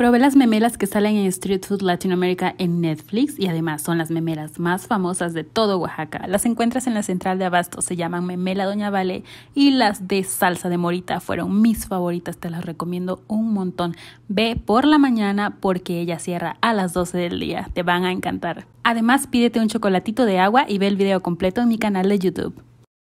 Probé las memelas que salen en Street Food Latinoamérica en Netflix y además son las memelas más famosas de todo Oaxaca. Las encuentras en la central de Abasto, se llaman Memela Doña Vale y las de salsa de morita fueron mis favoritas, te las recomiendo un montón. Ve por la mañana porque ella cierra a las 12 del día, te van a encantar. Además, pídete un chocolatito de agua y ve el video completo en mi canal de YouTube.